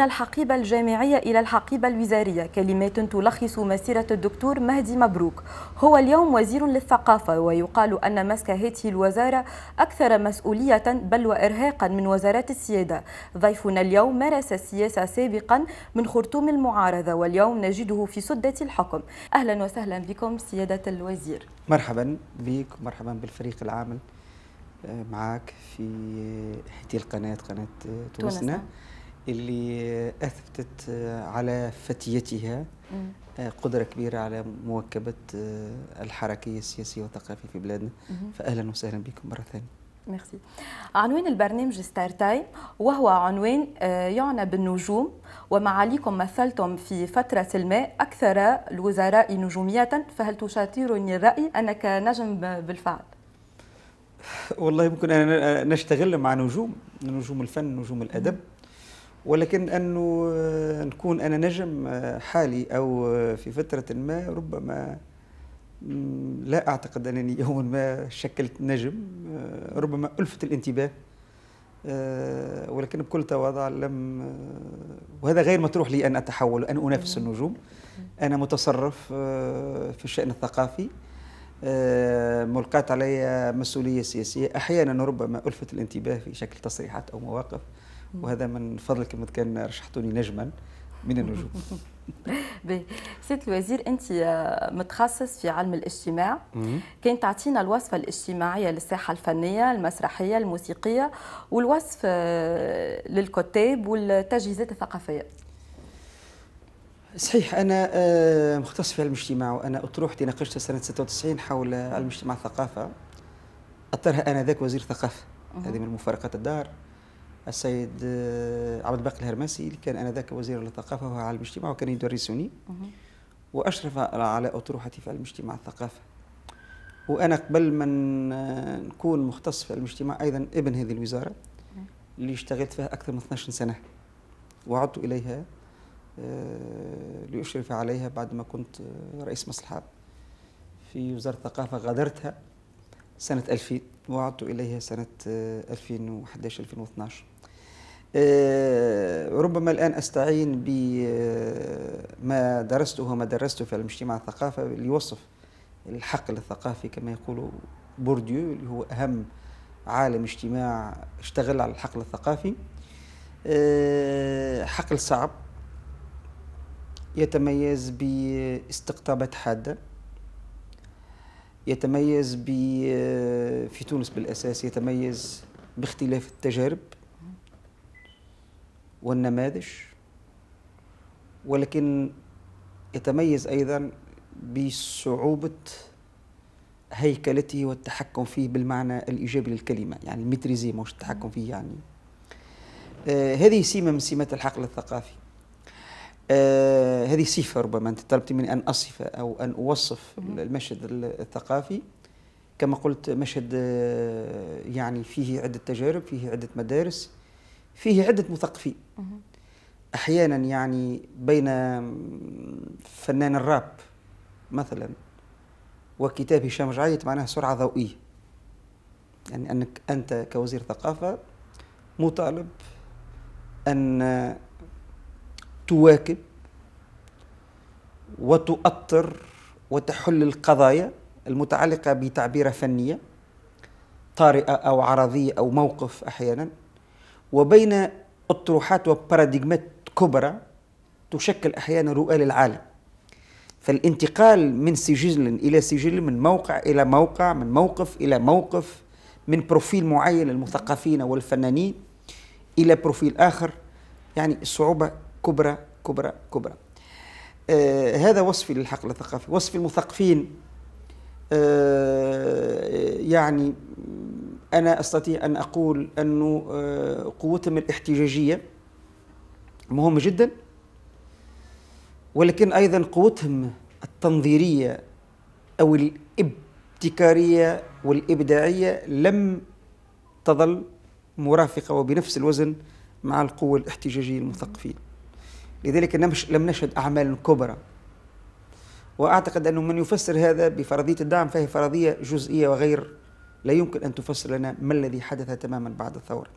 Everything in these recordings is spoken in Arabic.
من الحقيبة الجامعية إلى الحقيبة الوزارية كلمات تلخص مسيرة الدكتور مهدي مبروك هو اليوم وزير للثقافة ويقال أن مسك هذه الوزارة أكثر مسؤولية بل وإرهاقا من وزارات السيادة ضيفنا اليوم مارس السياسة سابقا من خرطوم المعارضة واليوم نجده في سدة الحكم أهلا وسهلا بكم سيادة الوزير مرحبا بك مرحبا بالفريق العامل آه، معك في هذه القناة قناة تونسنا, تونسنا. نعم. اللي اثبتت على فتيتها آه، قدره كبيره على مواكبه آه، الحركيه السياسيه والثقافيه في بلادنا فاهلا وسهلا بكم مره ثانيه ميرسي عنوان البرنامج ستار تايم وهو عنوان آه، يعنى بالنجوم ومعاليكم مثلتم في فترة ما أكثر الوزراء نجومية فهل تشاطرني الرأي أنك نجم بالفعل؟ والله يمكن أن نشتغل مع نجوم نجوم الفن نجوم الأدب ولكن أنه نكون أنا نجم آه، حالي أو آه، في فترة ما ربما لا أعتقد أنني يوما ما شكلت نجم آه، ربما ألفت الانتباه ولكن بكل تواضع لم وهذا غير مطروح لي أن أتحول أن أنافس النجوم أنا متصرف في الشأن الثقافي ملقات علي مسؤولية سياسية أحيانا ربما ألفت الانتباه في شكل تصريحات أو مواقف وهذا من فضلك ما كان رشحتوني نجما من النجوم سيد الوزير انت آه، متخصص في علم الاجتماع كان تعطينا الوصفه الاجتماعيه للساحه الفنيه المسرحيه الموسيقيه والوصف آه، للكتاب والتجهيزات الثقافيه صحيح انا آه، مختص في علم الاجتماع وانا اطروحتي ناقشت سنه 96 حول علم الاجتماع الثقافه اطرها انا ذاك وزير ثقافه هذه من مفارقه الدار السيد آه، عبد الباقي الهرمسي اللي كان انذاك وزير للثقافه وعلى المجتمع اجتماع وكان يدرسني واشرف على اطروحتي في علم اجتماع الثقافه وانا قبل ما نكون مختص في علم ايضا ابن هذه الوزاره اللي اشتغلت فيها اكثر من 12 سنه وعدت اليها آه، لاشرف عليها بعد ما كنت آه، رئيس مصلحه في وزاره الثقافه غادرتها سنه 2000 وعدت اليها سنه 2011 2012 آه، ربما الآن أستعين بما آه، درسته وما درسته في المجتمع الثقافة لوصف الحقل الثقافي كما يقول بورديو اللي هو أهم عالم اجتماع اشتغل على الحقل الثقافي آه، حقل صعب يتميز باستقطابات حادة يتميز ب في تونس بالأساس يتميز باختلاف التجارب والنماذج ولكن يتميز أيضا بصعوبة هيكلته والتحكم فيه بالمعنى الإيجابي للكلمة يعني المتريزي مش التحكم فيه يعني آه هذه سمة من سمات الحقل الثقافي آه هذه صفة ربما أنت طلبت مني أن أصف أو أن أوصف المشهد الثقافي كما قلت مشهد آه، يعني فيه عدة تجارب فيه عدة مدارس فيه عدة مثقفين أحيانا يعني بين فنان الراب مثلا وكتاب هشام جعية معناه سرعة ضوئية يعني أنك أنت كوزير ثقافة مطالب أن تواكب وتؤطر وتحل القضايا المتعلقة بتعبيرة فنية طارئة أو عرضية أو موقف أحيانا وبين أطروحات وباراديجمات كبرى تشكل أحيانا رؤى للعالم فالانتقال من سجل إلى سجل من موقع إلى موقع من موقف إلى موقف من بروفيل معين للمثقفين والفنانين إلى بروفيل آخر يعني صعوبة كبرى كبرى كبرى آه هذا وصفي للحقل الثقافي وصف المثقفين آه يعني أنا أستطيع أن أقول أن آه، قوتهم الاحتجاجية مهمة جدا ولكن أيضا قوتهم التنظيرية أو الابتكارية والإبداعية لم تظل مرافقة وبنفس الوزن مع القوة الاحتجاجية المثقفين لذلك لم نشهد أعمال كبرى وأعتقد أنه من يفسر هذا بفرضية الدعم فهي فرضية جزئية وغير لا يمكن أن تفسر لنا ما الذي حدث تماما بعد الثورة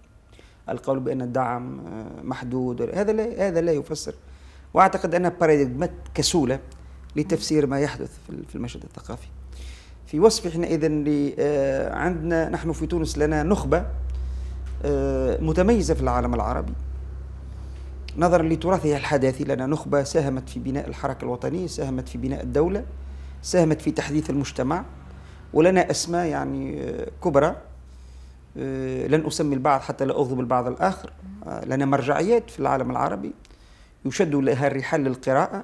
القول بأن الدعم آه، محدود هذا لا هذا لا يفسر وأعتقد أنها باراديغمات كسولة لتفسير ما يحدث في المشهد الثقافي في وصف حينئذ آه، عندنا نحن في تونس لنا نخبة آه، متميزة في العالم العربي نظرا لتراثها الحداثي لنا نخبة ساهمت في بناء الحركة الوطنية ساهمت في بناء الدولة ساهمت في تحديث المجتمع ولنا اسماء يعني آه، كبرى آه، لن اسمي البعض حتى لا اغضب البعض الاخر آه، لنا مرجعيات في العالم العربي يشد لها الرحال للقراءه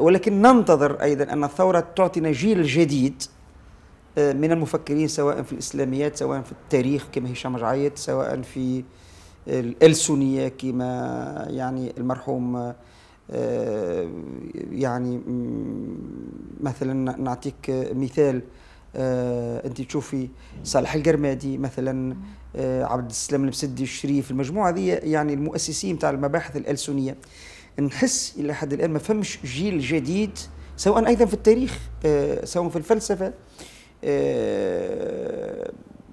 ولكن ننتظر ايضا ان الثوره تعطينا جيل جديد من المفكرين سواء في الاسلاميات سواء في التاريخ كما هشام رجعيت سواء في الألسنية كما يعني المرحوم آه، يعني مثلا نعطيك مثال آه، انت تشوفي صالح القرمادي مثلا آه، عبد السلام المسدي الشريف المجموعه هذه يعني المؤسسين تاع المباحث الالسنيه نحس الى حد الان ما فهمش جيل جديد سواء ايضا في التاريخ سواء في الفلسفه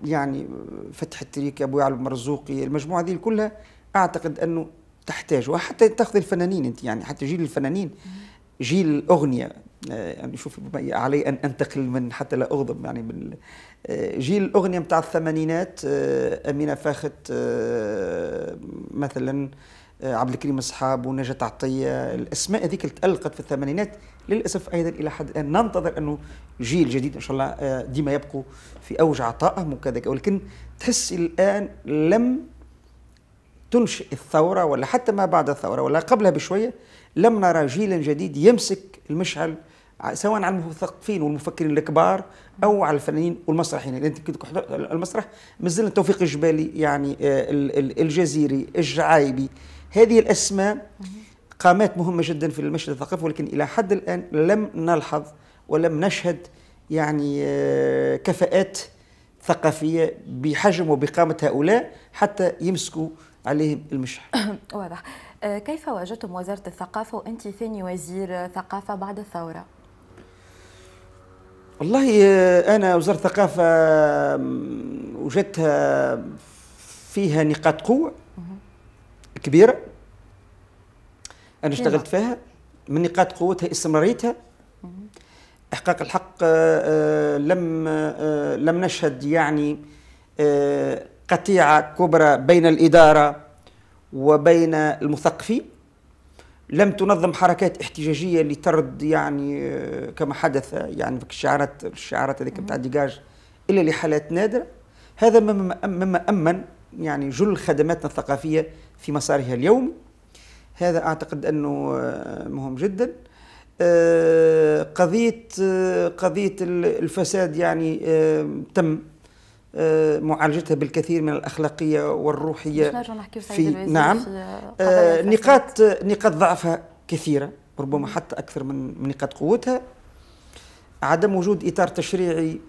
يعني فتح التريك ابو يعلم مرزوقي المجموعه هذه كلها اعتقد انه تحتاج وحتى تاخذ الفنانين انت يعني حتى جيل الفنانين جيل الاغنيه آه، يعني شوف علي ان انتقل من حتى لا اغضب يعني من آه، جيل الاغنيه بتاع الثمانينات آه، امينه فاخت مثلا عبد الكريم الصحاب ونجا عطية الأسماء هذيك اللي تألقت في الثمانينات للأسف أيضا إلى حد الآن ننتظر أنه جيل جديد إن شاء الله ديما يبقوا في أوج عطائهم وكذا ولكن تحس الآن لم تنشئ الثورة ولا حتى ما بعد الثورة ولا قبلها بشوية لم نرى جيلا جديد يمسك المشعل سواء على المثقفين والمفكرين الكبار او على الفنانين والمسرحيين يعني انت كنت المسرح مازلنا توفيق الجبالي يعني آه، الجزيري الجعايبي هذه الاسماء قامات مهمه جدا في المشهد الثقافي ولكن الى حد الان لم نلحظ ولم نشهد يعني آه، كفاءات ثقافيه بحجم وبقامه هؤلاء حتى يمسكوا عليه المشح واضح آه، كيف واجهتم وزارة الثقافة وأنت ثاني وزير ثقافة بعد الثورة؟ والله آه، أنا وزارة الثقافة وجدتها آه، فيها نقاط قوة كبيرة أنا اشتغلت فيها من نقاط قوتها استمراريتها إحقاق الحق لم لم نشهد يعني قطيعة كبرى بين الإدارة وبين المثقفين لم تنظم حركات احتجاجية لطرد يعني آه، كما حدث يعني في الشعارات الشعارات هذيك بتاع ديجاج إلا لحالات نادرة هذا مما مما أمن يعني جل خدماتنا الثقافية في مسارها اليومي هذا أعتقد أنه آه، مهم جدا آه، قضية قضية الفساد يعني تم آه، معالجتها بالكثير من الاخلاقيه والروحيه في, نعم آه، آه، في نقاط نقاط ضعفها كثيره ربما حتى اكثر من نقاط قوتها عدم وجود اطار تشريعي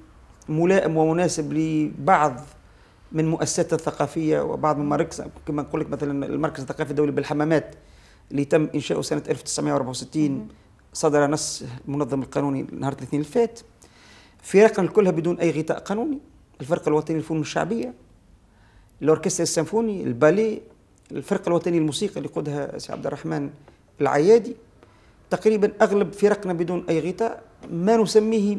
ملائم ومناسب لبعض من مؤسسات الثقافيه وبعض من المراكز كما نقول لك مثلا المركز الثقافي الدولي بالحمامات اللي تم انشاؤه سنه 1964 صدر نص المنظم القانوني نهار الاثنين اللي فات في رقم كلها بدون اي غطاء قانوني الفرقة الوطنية للفنون الشعبية الأوركسترا السيمفوني البالي الفرقة الوطنية للموسيقى اللي قدها سي عبد الرحمن العيادي تقريبا أغلب فرقنا بدون أي غطاء ما نسميه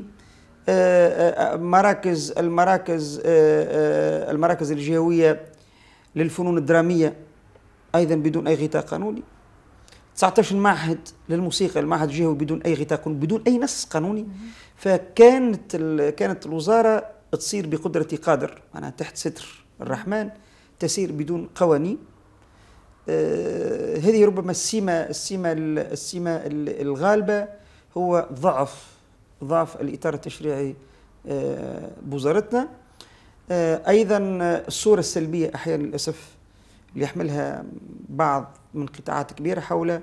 آه، آه، آه، مراكز المراكز المراكز الجهوية للفنون الدرامية أيضا بدون أي غطاء قانوني 19 معهد للموسيقى المعهد الجهوي بدون أي غطاء بدون أي نص قانوني فكانت كانت الوزارة تصير بقدرة قادر أنا تحت ستر الرحمن تسير بدون قوانين آه، هذه ربما السمة السمة السمة الغالبة هو ضعف ضعف الإطار التشريعي آه، بوزارتنا آه، أيضا الصورة السلبية أحيانا للأسف اللي يحملها بعض من قطاعات كبيرة حول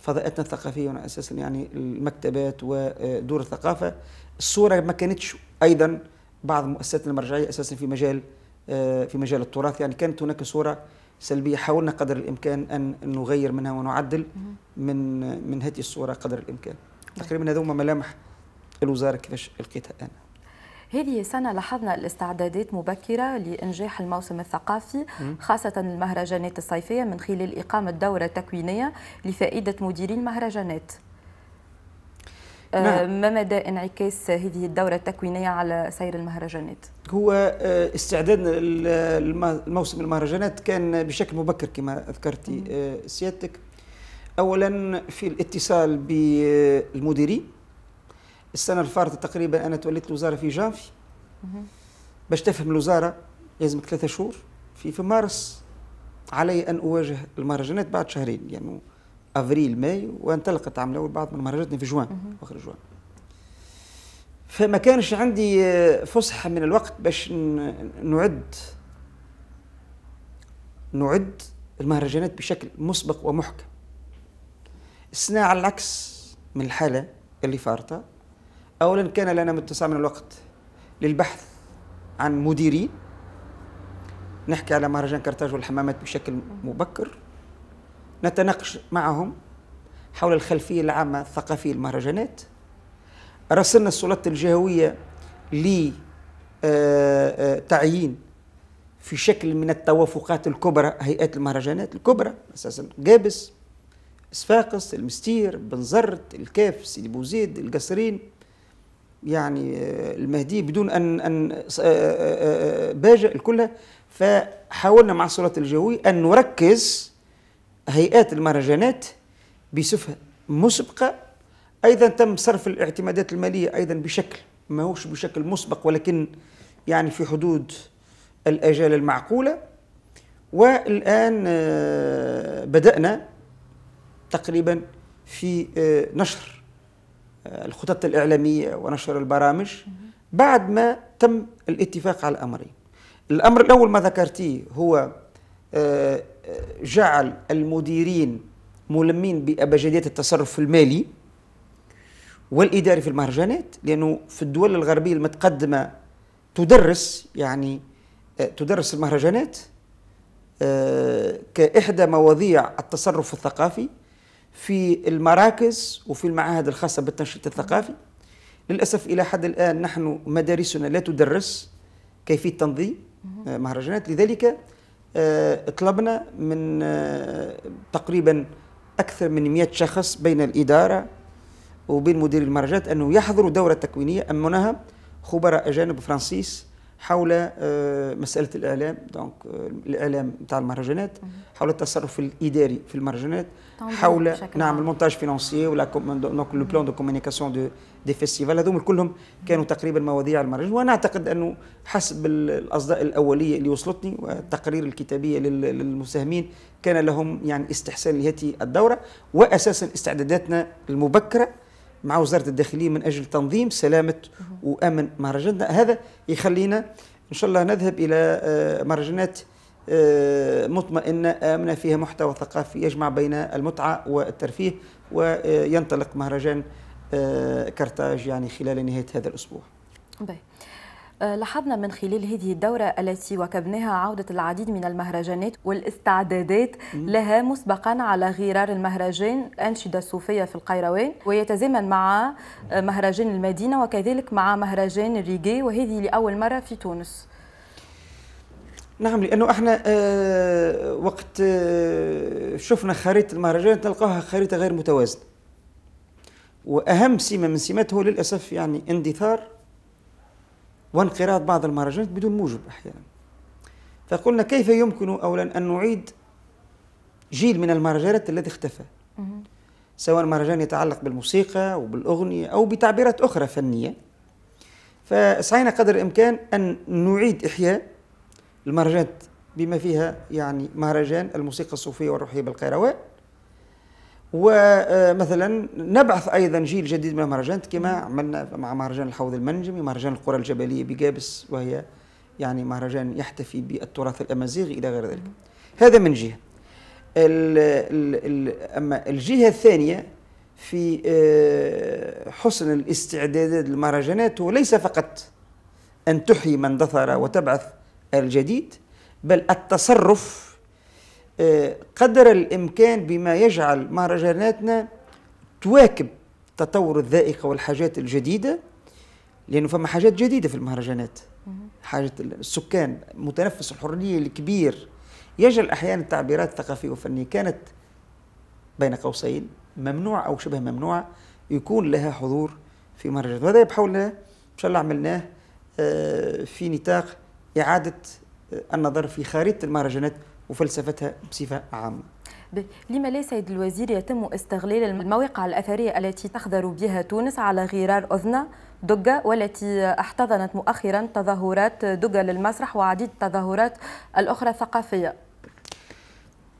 فضاءاتنا الثقافية أساسا يعني المكتبات ودور الثقافة الصورة ما كانتش أيضا بعض مؤسساتنا المرجعيه اساسا في مجال آه، في مجال التراث يعني كانت هناك صوره سلبيه حاولنا قدر الامكان ان نغير منها ونعدل من من هذه الصوره قدر الامكان طيب. تقريبا هذوما ملامح الوزاره كيفاش لقيتها انا هذه السنة لاحظنا الاستعدادات مبكرة لإنجاح الموسم الثقافي خاصة المهرجانات الصيفية من خلال إقامة دورة تكوينية لفائدة مديري المهرجانات آه، نعم. ما مدى انعكاس هذه الدورة التكوينية على سير المهرجانات؟ هو آه، استعدادنا لموسم المهرجانات كان بشكل مبكر كما ذكرتي آه، سيادتك أولا في الاتصال بالمديرين السنة الفارطة تقريبا أنا توليت الوزارة في جانفي باش تفهم الوزارة لازمك ثلاثة شهور في في مارس علي أن أواجه المهرجانات بعد شهرين يعني افريل ماي وانطلقت عام الاول بعض من مهرجتني في جوان اخر جوان فما كانش عندي آه، فسحه من الوقت باش نعد نعد المهرجانات بشكل مسبق ومحكم السنة على العكس من الحالة اللي فارطة أولا كان لنا متسع من الوقت للبحث عن مديرين نحكي على مهرجان كرتاج والحمامات بشكل مبكر نتناقش معهم حول الخلفية العامة الثقافية للمهرجانات رسلنا السلطة الجهوية لتعيين آه، آه، في شكل من التوافقات الكبرى هيئات المهرجانات الكبرى اساسا جابس صفاقس المستير بنزرت الكاف سيدي بوزيد القصرين يعني آه، المهدي بدون ان ان باجة الكلها فحاولنا مع السلطه الجوية ان نركز هيئات المهرجانات بصفة مسبقة أيضا تم صرف الاعتمادات المالية أيضا بشكل ماهوش بشكل مسبق ولكن يعني في حدود الأجال المعقولة والآن آه، بدأنا تقريبا في آه، نشر آه، الخطط الإعلامية ونشر البرامج بعد ما تم الاتفاق على الأمرين الأمر الأول ما ذكرتيه هو جعل المديرين ملمين بأبجديات التصرف المالي والإداري في المهرجانات لأنه في الدول الغربية المتقدمة تدرس يعني آه، تدرس المهرجانات آه، كإحدى مواضيع التصرف الثقافي في المراكز وفي المعاهد الخاصة بالتنشيط الثقافي للأسف إلى حد الآن نحن مدارسنا لا تدرس كيفية تنظيم آه، مهرجانات لذلك آه، طلبنا من آه، تقريبا أكثر من 100 شخص بين الإدارة وبين مدير المرجات أنه يحضروا دورة تكوينية أمنها خبراء أجانب فرانسيس حول آه، مساله الاعلام دونك آه، الاعلام نتاع المهرجانات حول التصرف الاداري في المهرجانات حول نعم المونتاج فينانسي ولا دونك لو بلان دو كومونيكاسيون دو دي فيستيفال هذوما كلهم كانوا تقريبا مواضيع المهرجان وانا اعتقد انه حسب الاصداء الاوليه اللي وصلتني والتقارير الكتابيه للمساهمين كان لهم يعني استحسان لهذه الدوره واساسا استعداداتنا المبكره مع وزاره الداخليه من اجل تنظيم سلامه وامن مهرجاننا هذا يخلينا ان شاء الله نذهب الى آه، مهرجانات آه، مطمئنه امنه فيها محتوى ثقافي يجمع بين المتعه والترفيه وينطلق مهرجان آه، كرتاج يعني خلال نهايه هذا الاسبوع. باي. طيب. لاحظنا من خلال هذه الدورة التي وكبناها عودة العديد من المهرجانات والاستعدادات لها مسبقا على غرار المهرجان أنشدة صوفية في القيروان ويتزامن مع آه، مهرجان المدينة وكذلك مع مهرجان الريجي وهذه لأول مرة في تونس نعم لانه احنا آه وقت آه شفنا خريطه المهرجان تلقاها خريطه غير متوازنه واهم سمه من سماته هو للاسف يعني اندثار وانقراض بعض المهرجانات بدون موجب أحيانا فقلنا كيف يمكن أولا أن نعيد جيل من المهرجانات الذي اختفى سواء مهرجان يتعلق بالموسيقى وبالأغنية أو بتعبيرات أخرى فنية فسعينا قدر الإمكان أن نعيد إحياء المهرجانات بما فيها يعني مهرجان الموسيقى الصوفية والروحية بالقيروان ومثلا نبعث ايضا جيل جديد من المهرجانات كما عملنا مع مهرجان الحوض المنجمي مهرجان القرى الجبليه بجابس وهي يعني مهرجان يحتفي بالتراث الامازيغي الى غير ذلك هذا من جهه ال ال ال اما الجهه الثانيه في آه، حسن الاستعدادات للمهرجانات وليس فقط ان تحيي من دثر وتبعث الجديد بل التصرف قدر الامكان بما يجعل مهرجاناتنا تواكب تطور الذائقه والحاجات الجديده لانه فما حاجات جديده في المهرجانات حاجه السكان متنفس الحريه الكبير يجعل احيانا التعبيرات الثقافيه والفنيه كانت بين قوسين ممنوع او شبه ممنوع يكون لها حضور في مهرجانات وهذا بحولنا ان شاء الله عملناه آه، في نطاق اعاده آه، النظر في خريطه المهرجانات وفلسفتها بصفة عامة لما لا سيد الوزير يتم استغلال المواقع الأثرية التي تخضر بها تونس على غرار أذنة دقة والتي احتضنت مؤخرا تظاهرات دقة للمسرح وعديد التظاهرات الأخرى الثقافية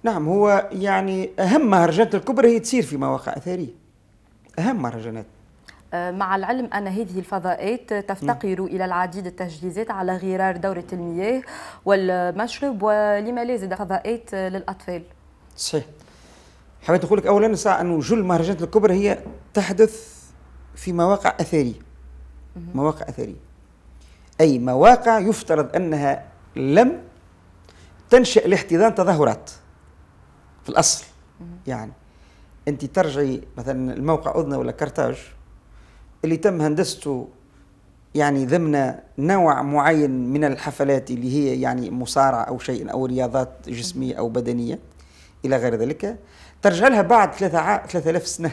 نعم هو يعني أهم مهرجانات الكبرى هي تصير في مواقع أثرية أهم مهرجانات مع العلم أن هذه الفضاءات تفتقر م. إلى العديد التجهيزات على غرار دورة المياه والمشرب ولما لا زاد فضاءات للأطفال صحيح حبيت نقول لك أولا ساعة أنه جل المهرجانات الكبرى هي تحدث في مواقع أثرية مواقع أثرية أي مواقع يفترض أنها لم تنشأ لاحتضان تظاهرات في الأصل يعني أنت ترجعي مثلا الموقع أذنة ولا كرتاج اللي تم هندسته يعني ضمن نوع معين من الحفلات اللي هي يعني مصارعة أو شيء أو رياضات جسمية أو بدنية إلى غير ذلك ترجع لها بعد 3000 سنة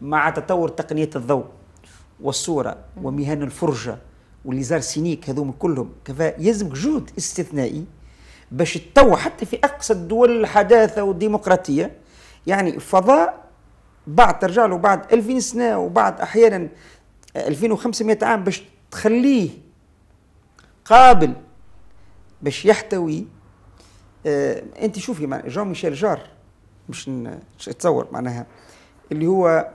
مع تطور تقنية الضوء والصورة ومهن الفرجة والليزار سينيك هذوم كلهم كفا يلزمك جهد استثنائي باش تطوع حتى في أقصى الدول الحداثة والديمقراطية يعني فضاء بعد ترجع له بعد 2000 سنه وبعد احيانا 2500 آه، عام باش تخليه قابل باش يحتوي آه انت شوفي مع جون ميشيل جار مش تصور معناها اللي هو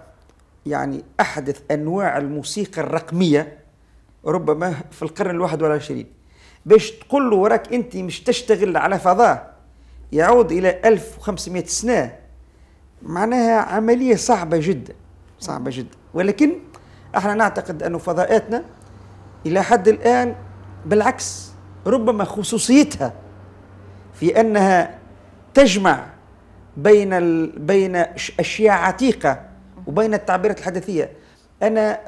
يعني احدث انواع الموسيقى الرقميه ربما في القرن الواحد والعشرين باش تقول له وراك انت مش تشتغل على فضاء يعود الى 1500 سنه معناها عملية صعبة جدا صعبة جدا ولكن احنا نعتقد أن فضاءاتنا إلى حد الآن بالعكس ربما خصوصيتها في أنها تجمع بين ال... بين أشياء عتيقة وبين التعبيرات الحدثية أنا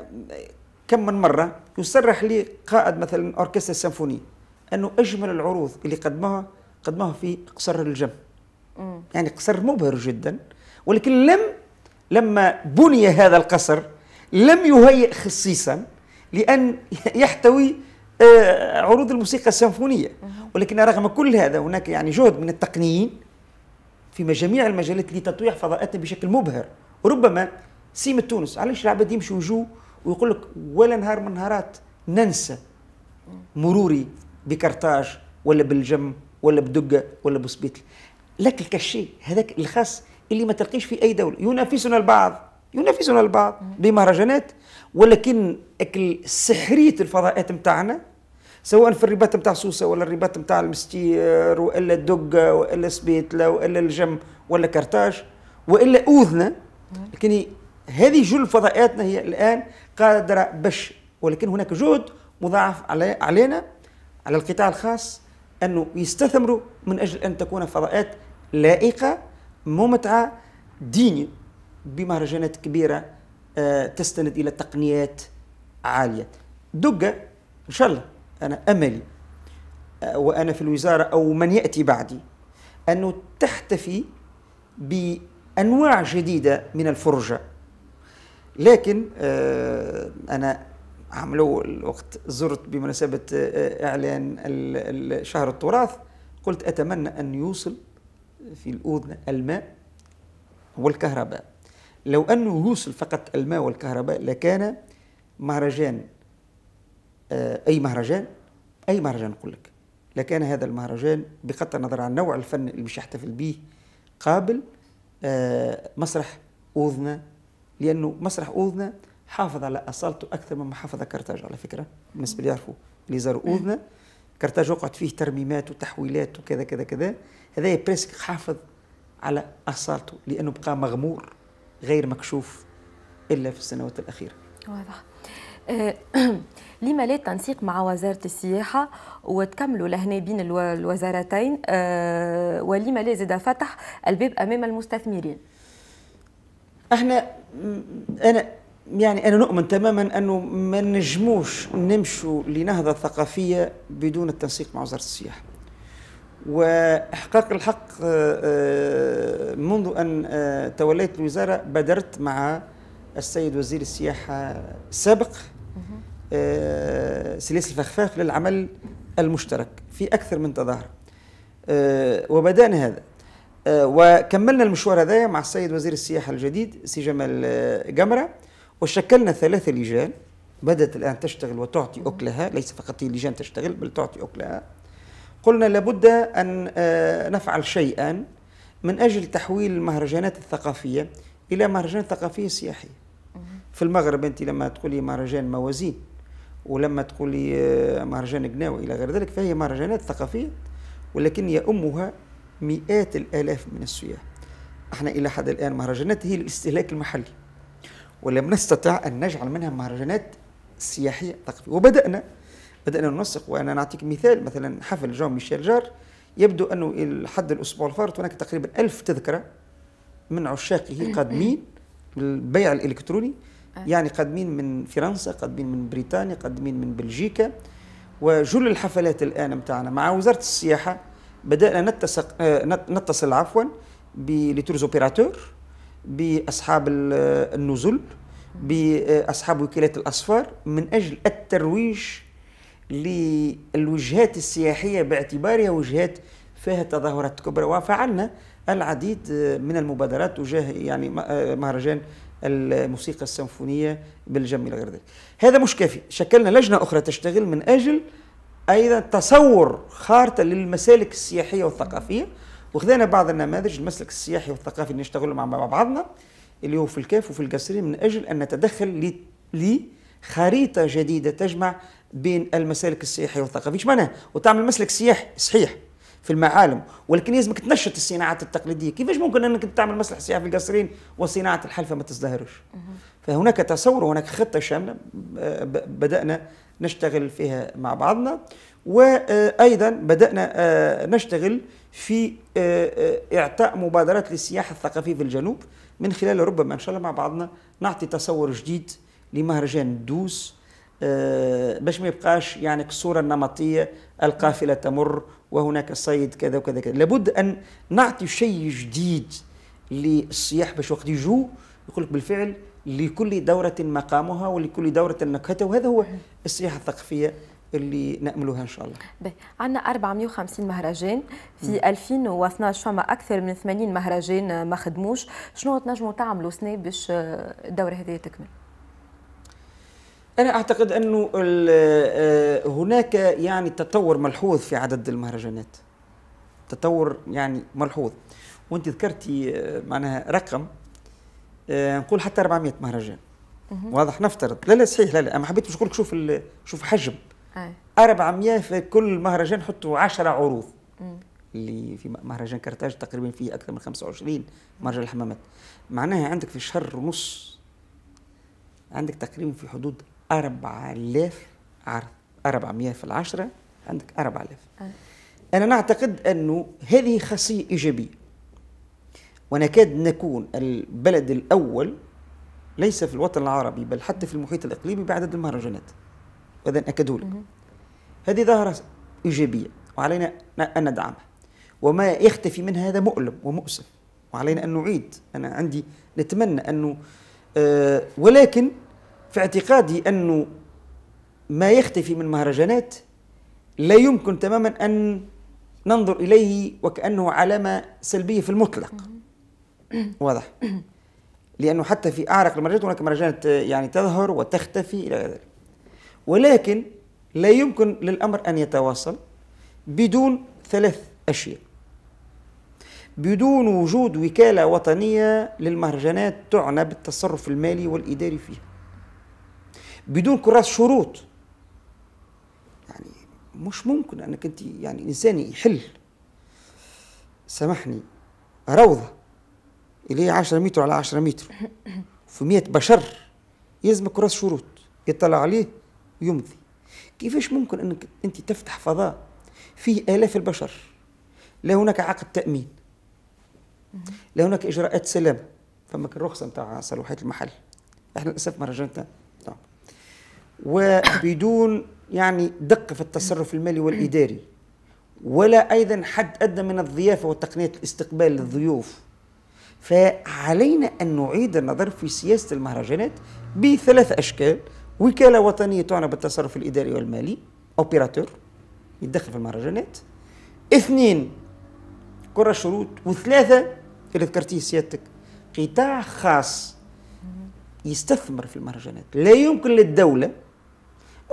كم من مرة يصرح لي قائد مثلا أوركسترا السيمفونية أنه أجمل العروض اللي قدمها قدمها في قصر الجم يعني قصر مبهر جدا ولكن لم لما بني هذا القصر لم يهيئ خصيصا لأن يحتوي آه، عروض الموسيقى السيمفونية ولكن رغم كل هذا هناك يعني جهد من التقنيين في جميع المجالات لتطويع فضاءاتنا بشكل مبهر ربما سيمة تونس علاش العباد يمشوا جو ويقول لك ولا نهار من نهارات ننسى مروري بكرتاج ولا بالجم ولا بدقة ولا بسبيتل لك الكاشي هذاك الخاص اللي ما تلقيش في اي دوله ينافسنا البعض ينافسنا البعض بمهرجانات ولكن اكل سحريه الفضاءات نتاعنا سواء في الرباط نتاع سوسه ولا الرباط نتاع المستير والا الدقه والا سبيتله والا الجم ولا كرتاج والا اوذنا لكن هذه جل فضاءاتنا هي الان قادره باش ولكن هناك جهد مضاعف علينا على القطاع الخاص انه يستثمروا من اجل ان تكون فضاءات لائقه ممتعة ديني بمهرجانات كبيرة آه، تستند إلى تقنيات عالية دقة إن شاء الله أنا أملي آه، وأنا في الوزارة أو من يأتي بعدي أنه تحتفي بأنواع جديدة من الفرجة لكن آه، أنا عملوا الوقت زرت بمناسبة إعلان شهر التراث قلت أتمنى أن يوصل في الأذن الماء والكهرباء لو أنه يوصل فقط الماء والكهرباء لكان مهرجان آه، أي مهرجان أي مهرجان نقول لك لكان هذا المهرجان بغض النظر عن نوع الفن اللي باش يحتفل به قابل آه، مسرح أذن لأنه مسرح أذن حافظ على أصالته أكثر مما حافظ كرتاج على فكرة بالنسبة اللي يعرفوا اللي زاروا أذنة كرتاج وقعت فيه ترميمات وتحويلات وكذا كذا كذا هذا بريسك حافظ على أصالته لأنه بقى مغمور غير مكشوف إلا في السنوات الأخيرة واضح آه، لما لا تنسيق مع وزارة السياحة وتكملوا لهنا بين الوزارتين آه، ولما لا زاد فتح الباب أمام المستثمرين احنا أنا يعني انا نؤمن تماما انه ما نجموش نمشوا لنهضه ثقافيه بدون التنسيق مع وزاره السياحه واحقاق الحق آه، آه، منذ ان آه، توليت الوزاره بدرت مع السيد وزير السياحه السابق سليس الفخفاخ للعمل المشترك في اكثر من تظاهره وبدانا هذا وكملنا المشوار هذا مع السيد وزير السياحه الجديد سي جمال قمره وشكلنا ثلاثة لجان بدأت الآن تشتغل وتعطي أكلها ليس فقط هي لجان تشتغل بل تعطي أكلها قلنا لابد أن آه، نفعل شيئا من أجل تحويل المهرجانات الثقافية إلى مهرجان ثقافية سياحية في المغرب أنت لما تقولي مهرجان موازين ولما تقولي آه، مهرجان قناوي إلى غير ذلك فهي مهرجانات ثقافية ولكن يأمها مئات الآلاف من السياح احنا إلى حد الآن مهرجانات هي للاستهلاك المحلي ولم نستطع أن نجعل منها مهرجانات سياحية ثقافية وبدأنا بدأنا ننسق وأنا نعطيك مثال مثلا حفل جون ميشيل جار يبدو أنه لحد الأسبوع الفارط هناك تقريبا ألف تذكرة من عشاقه قادمين بالبيع الإلكتروني آه. يعني قادمين من فرنسا قادمين من بريطانيا قادمين من بلجيكا وجل الحفلات الآن متاعنا مع وزارة السياحة بدأنا نتسق... آه، نتصل عفوا بليتورز اوبيراتور باصحاب النزل باصحاب وكالات الاصفار من اجل الترويج للوجهات السياحيه باعتبارها وجهات فيها تظاهرات كبرى وفعلنا العديد من المبادرات تجاه يعني آه، مهرجان الموسيقى السيمفونيه بالجم الى غير ذلك. هذا مش كافي، شكلنا لجنه اخرى تشتغل من اجل ايضا تصور خارطه للمسالك السياحيه والثقافيه وخذينا بعض النماذج المسلك السياحي والثقافي اللي نشتغلوا مع بعضنا اللي هو في الكاف وفي القصرين من أجل أن نتدخل لخريطة جديدة تجمع بين المسالك السياحي والثقافي ايش معناها؟ وتعمل مسلك سياحي صحيح في المعالم ولكن لازمك تنشط الصناعات التقليدية كيفاش ممكن أنك تعمل مسلك سياحي في القصرين وصناعة الحلفة ما تزدهرش فهناك تصور وهناك خطة شاملة بدأنا نشتغل فيها مع بعضنا وايضا بدانا آه، نشتغل في آه، آه، اعطاء مبادرات للسياحه الثقافيه في الجنوب من خلال ربما ان شاء الله مع بعضنا نعطي تصور جديد لمهرجان الدوس باش ما يبقاش يعني الصوره النمطيه القافله تمر وهناك الصيد كذا وكذا كذا لابد ان نعطي شيء جديد للسياح باش وقت يجوا يقول لك بالفعل لكل دورة مقامها ولكل دورة نكهتها وهذا هو السياحة الثقافية اللي نأملها إن شاء الله عندنا 450 مهرجان في 2012 فما أكثر من 80 مهرجان ما خدموش شنو تنجموا تعملوا سنة باش الدورة هذه تكمل؟ أنا أعتقد أنه آه، هناك يعني تطور ملحوظ في عدد المهرجانات تطور يعني ملحوظ وانت ذكرتي آه، معناها رقم آه، نقول حتى 400 مهرجان واضح نفترض لا لا صحيح لا لا انا حبيت باش نقول لك شوف شوف حجم 400 في كل مهرجان حطوا 10 عروض اللي في مهرجان كرتاج تقريبا فيه اكثر من 25 مهرجان الحمامات معناها عندك في شهر ونص عندك تقريبا في حدود 4000 عرض 400 في العشرة عندك 4000 أه. انا نعتقد انه هذه خاصيه ايجابيه ونكاد نكون البلد الأول ليس في الوطن العربي بل حتى في المحيط الإقليمي بعدد المهرجانات هذا اكدوا لك هذه ظاهرة إيجابية وعلينا أن ندعمها وما يختفي منها هذا مؤلم ومؤسف وعلينا أن نعيد أنا عندي نتمنى أنه آه ولكن في اعتقادي أنه ما يختفي من مهرجانات لا يمكن تماما أن ننظر إليه وكأنه علامة سلبية في المطلق واضح لانه حتى في اعرق المرجانات هناك مرجانات آه، يعني تظهر وتختفي الى غير ذلك ولكن لا يمكن للامر ان يتواصل بدون ثلاث اشياء بدون وجود وكاله وطنيه للمهرجانات تعنى بالتصرف المالي والاداري فيها بدون كراس شروط يعني مش ممكن انك انت يعني انسان يحل سامحني روضه اللي هي 10 متر على 10 متر في 100 بشر يلزمك كراس شروط يطلع عليه ويمضي كيفاش ممكن انك انت تفتح فضاء فيه الاف البشر لا هناك عقد تامين لا هناك اجراءات سلام فما كان رخصه نتاع صلاحيات المحل احنا للاسف مهرجانتنا نعم طيب. وبدون يعني دقه في التصرف المالي والاداري ولا ايضا حد ادنى من الضيافه وتقنيه الاستقبال للضيوف فعلينا أن نعيد النظر في سياسة المهرجانات بثلاث أشكال وكالة وطنية تعنى بالتصرف الإداري والمالي أوبيراتور يتدخل في المهرجانات اثنين كرة شروط وثلاثة اللي ذكرتيه سيادتك قطاع خاص يستثمر في المهرجانات لا يمكن للدولة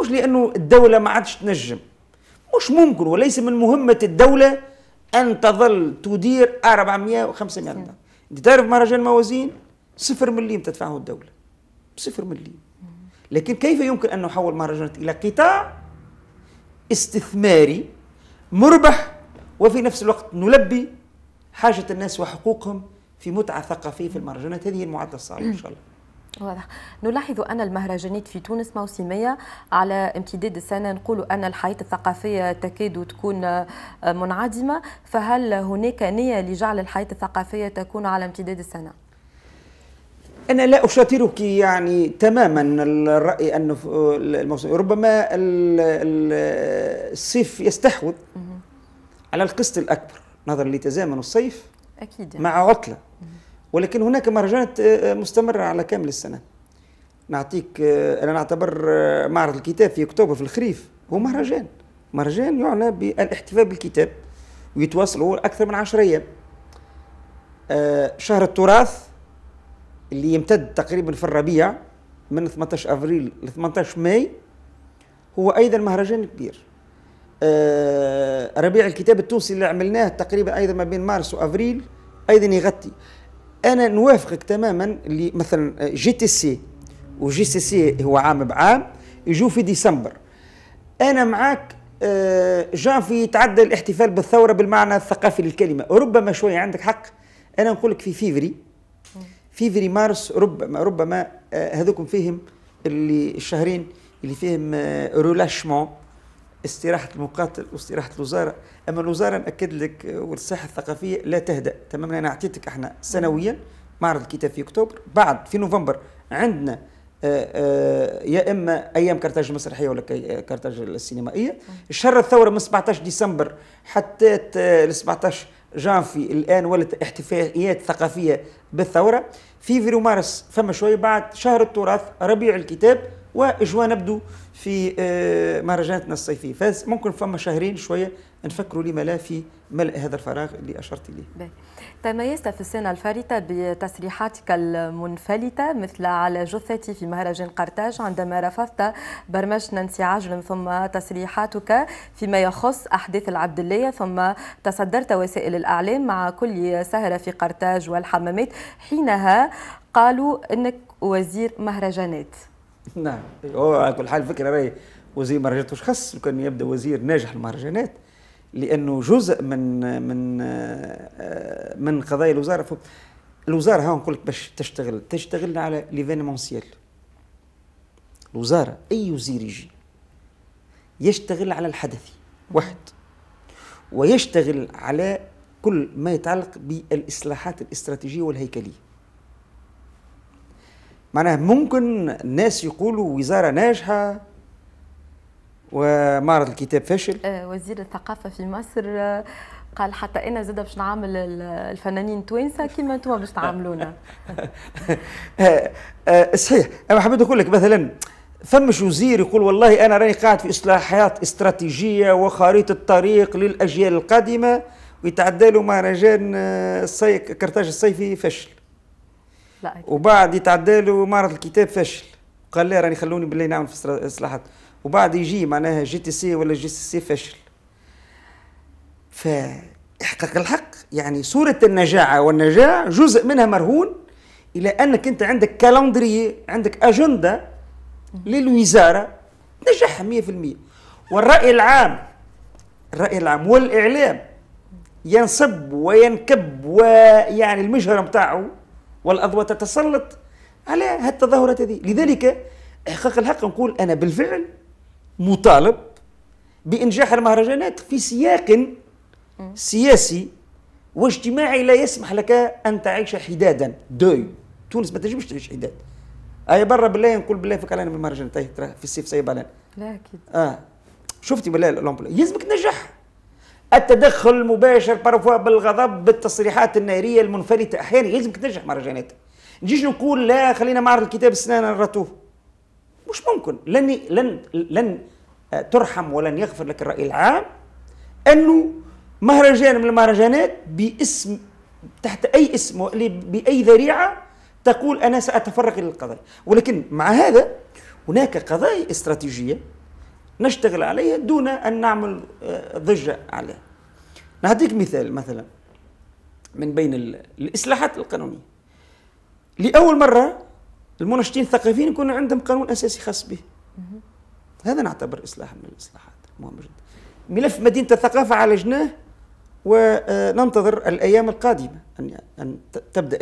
مش لأنه الدولة ما عادش تنجم مش ممكن وليس من مهمة الدولة أن تظل تدير 400 و500 انت تعرف مهرجان الموازين صفر مليم تدفعه الدولة صفر مليم لكن كيف يمكن أن نحول مهرجانات إلى قطاع استثماري مربح وفي نفس الوقت نلبي حاجة الناس وحقوقهم في متعة ثقافية في المهرجانات هذه المعادلة الصعبة إن شاء الله واضح نلاحظ أن المهرجانات في تونس موسمية على امتداد السنة نقول أن الحياة الثقافية تكاد تكون آه، منعدمة فهل هناك نية لجعل الحياة الثقافية تكون على امتداد السنة؟ أنا لا أشاطرك يعني تماما الرأي أنه الموسم ربما الصيف يستحوذ على القسط الأكبر نظرا لتزامن الصيف أكيد مع عطلة ولكن هناك مهرجانات آه، آه، مستمرة على كامل السنة نعطيك آه، أنا نعتبر معرض الكتاب في أكتوبر في الخريف هو مهرجان مهرجان يعنى بالاحتفاء بالكتاب ويتواصلوا أكثر من عشر أيام شهر التراث اللي يمتد تقريبا في الربيع من 18 أفريل ل 18 ماي هو أيضا مهرجان كبير ربيع الكتاب التونسي اللي عملناه تقريبا أيضا ما بين مارس وأفريل أيضا يغطي انا نوافقك تماما اللي مثلا جي تي سي وجي سي سي هو عام بعام يجوا في ديسمبر انا معاك آه، جانفي يتعدى الاحتفال بالثوره بالمعنى الثقافي للكلمه ربما شويه عندك حق انا نقول لك في فيفري فيفري مارس ربما ربما آه، هذوكم فيهم اللي الشهرين اللي فيهم ريلاشمون آه، استراحه المقاتل واستراحه الوزاره اما الوزاره ناكد لك آه، والساحه الثقافيه لا تهدا تماما انا اعطيتك احنا سنويا معرض الكتاب في اكتوبر بعد في نوفمبر عندنا آه، آه، يا اما ايام كارتاج المسرحيه ولا كارتاج السينمائيه شهر الثوره من 17 ديسمبر حتى 17 جانفي الان ولت احتفاليات ثقافيه بالثوره في فيرو مارس فما شويه بعد شهر التراث ربيع الكتاب واجواء نبدو في آه، مهرجاناتنا الصيفيه فممكن فما شهرين شويه نفكروا لما لا في ملء هذا الفراغ اللي اشرت اليه. تميزت في السنه الفارطه بتصريحاتك المنفلته مثل على جثتي في مهرجان قرطاج عندما رفضت برمجه نانسي عجل ثم تصريحاتك فيما يخص احداث العبدليه ثم تصدرت وسائل الاعلام مع كل سهره في قرطاج والحمامات حينها قالوا انك وزير مهرجانات. نعم هو على كل حال الفكره راهي وزير المهرجانات واش خص كان يبدا وزير ناجح المهرجانات لانه جزء من من آه، من قضايا الوزاره الوزاره ها نقول لك باش تشتغل تشتغل على ليفينمونسيال الوزاره اي وزير يجي يشتغل على الحدثي واحد ويشتغل على كل ما يتعلق بالاصلاحات الاستراتيجيه والهيكليه معناها ممكن الناس يقولوا وزاره ناجحه ومعرض الكتاب فشل آه، وزير الثقافه في مصر آه، قال حتى انا زاد باش نعامل الفنانين التوانسه كيما انتم باش تعاملونا آه، صحيح انا حبيت اقول لك مثلا فمش وزير يقول والله انا راني قاعد في اصلاحات استراتيجيه وخريطه طريق للاجيال القادمه ويتعدى له مهرجان الصيف كرتاج الصيفي فشل لا أكيد. وبعد يتعدى له معرض الكتاب فشل قال لا راني خلوني بالله نعمل في اصلاحات وبعد يجي معناها جي تي سي ولا جي سي سي فشل فاحقق الحق يعني صورة النجاعة والنجاعة جزء منها مرهون إلى أنك أنت عندك كالندري عندك أجندة للوزارة تنجحها 100% والرأي العام الرأي العام والإعلام ينصب وينكب ويعني المجهر نتاعو والأضواء تتسلط على هالتظاهرات هذه لذلك إحقاق الحق نقول أنا بالفعل مطالب بإنجاح المهرجانات في سياق سياسي واجتماعي لا يسمح لك أن تعيش حدادا دوي تونس ما تجمش تعيش حداد أي برا بالله نقول بالله فك علينا بالمهرجانات في السيف سيب علينا لا أكيد آه شفتي بالله لومبلا يلزمك تنجح التدخل المباشر بارفوا بالغضب بالتصريحات الناريه المنفلته احيانا يلزمك تنجح مهرجانات نجيش نقول لا خلينا معرض الكتاب السنان نرتوه مش ممكن لن لن لن آه، ترحم ولن يغفر لك الراي العام انه مهرجان من المهرجانات باسم تحت اي اسم باي ذريعه تقول انا ساتفرغ للقضايا ولكن مع هذا هناك قضايا استراتيجيه نشتغل عليه دون أن نعمل آه، ضجة عليه نعطيك مثال مثلا من بين الإصلاحات القانونية لأول مرة المنشطين الثقافيين يكون عندهم قانون أساسي خاص به هذا نعتبر إصلاح من الإصلاحات مهم جدا ملف مدينة الثقافة عالجناه وننتظر آه، الأيام القادمة أن أن تبدأ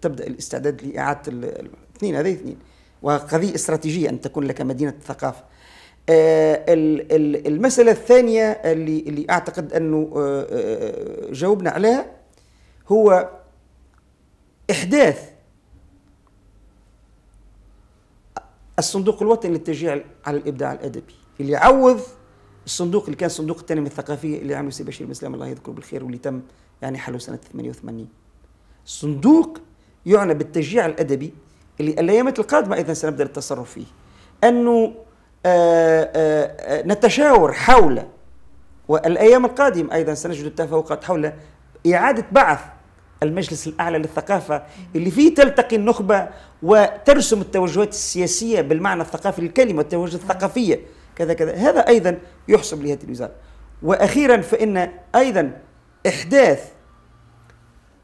تبدأ الاستعداد لإعادة الاثنين هذه اثنين وقضية استراتيجية أن تكون لك مدينة ثقافه. آه، المسألة الثانية اللي, اللي أعتقد أنه آه، آه، جاوبنا عليها هو إحداث الصندوق الوطني للتشجيع على الإبداع الأدبي اللي عوض الصندوق اللي كان صندوق التنمية الثقافية اللي عمله سي بشير مسلم الله يذكره بالخير واللي تم يعني حلو سنة 88 صندوق يعنى بالتشجيع الأدبي اللي الأيامات القادمة أيضا سنبدأ التصرف فيه أنه آه، آه، آه، نتشاور حول والأيام القادمة أيضا سنجد التفاوقات حول إعادة بعث المجلس الأعلى للثقافة اللي فيه تلتقي النخبة وترسم التوجهات السياسية بالمعنى الثقافي للكلمة التوجهات الثقافية كذا كذا هذا أيضا يحسب لهذه الوزارة وأخيرا فإن أيضا إحداث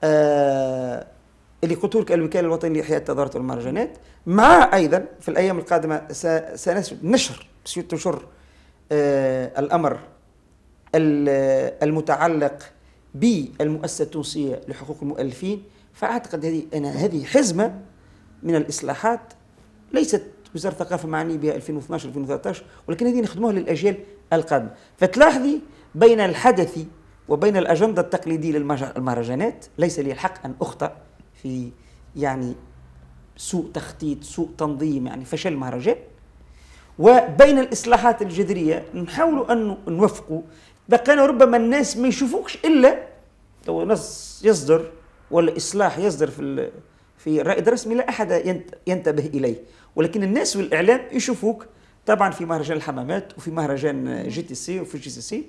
آه اللي قلت لك الوكاله الوطنيه لاحياء التظاهرات والمهرجانات مع ايضا في الايام القادمه سننشر تنشر آه، الامر المتعلق بالمؤسسه التونسيه لحقوق المؤلفين فاعتقد هذه انا هذه حزمه من الاصلاحات ليست وزاره الثقافه معني بها 2012 2013 ولكن هذه نخدموها للاجيال القادمه فتلاحظي بين الحدث وبين الاجنده التقليديه للمهرجانات ليس لي الحق ان اخطا في يعني سوء تخطيط سوء تنظيم يعني فشل مهرجان وبين الإصلاحات الجذرية نحاولوا أن نوفقوا بقينا ربما الناس ما يشوفوكش إلا لو نص يصدر ولا إصلاح يصدر في في الرائد الرسمي لا أحد ينتبه إليه ولكن الناس والإعلام يشوفوك طبعا في مهرجان الحمامات وفي مهرجان جي تي سي وفي جي تي سي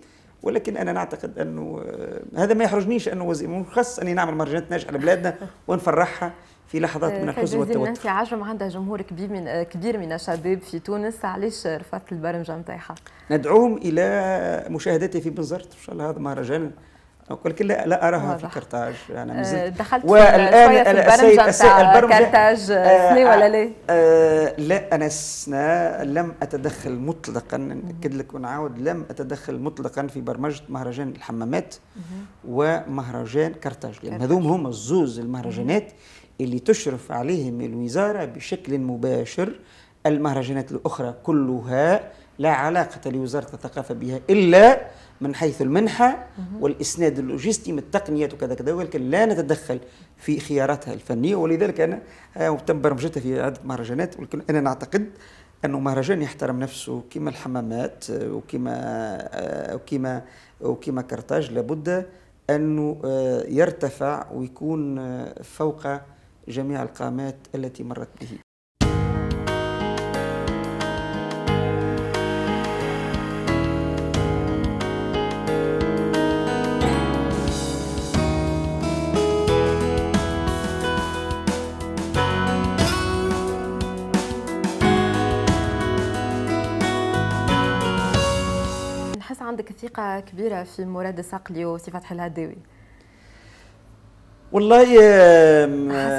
ولكن انا نعتقد انه آه، هذا ما يحرجنيش انه وزير خاص اني نعمل مهرجانات ناجحه لبلادنا ونفرحها في لحظات آه، من الحزن والتوتر في عجم عندها جمهور كبير من آه، كبير من الشباب في تونس علاش رفضت البرمجه نتاعها؟ ندعوهم الى مشاهدتي في بنزرت ان شاء الله هذا مهرجان ولكن لا, لا اراها واضح. في كرتاج انا آه، مازلت دخلت والان السيد البرمجه كرتاج سني آه، آه، ولا ليه؟ لا انا سنة لم اتدخل مطلقا ناكد لك ونعاود لم اتدخل مطلقا في برمجه مهرجان الحمامات ومهرجان كرتاج لان هذوم هما الزوز المهرجانات اللي تشرف عليهم الوزاره بشكل مباشر المهرجانات الاخرى كلها لا علاقة لوزارة الثقافة بها إلا من حيث المنحة والإسناد اللوجستي من التقنيات وكذا كذا ولكن لا نتدخل في خياراتها الفنية ولذلك أنا آه، تم برمجتها في عدة مهرجانات ولكن أنا نعتقد أنه مهرجان يحترم نفسه كما الحمامات آه، وكما آه، وكما وكما كرتاج لابد أنه يرتفع ويكون فوق جميع القامات التي مرت به عندك ثقه كبيره في مراد الصقلي فتحي الهداوي والله حسب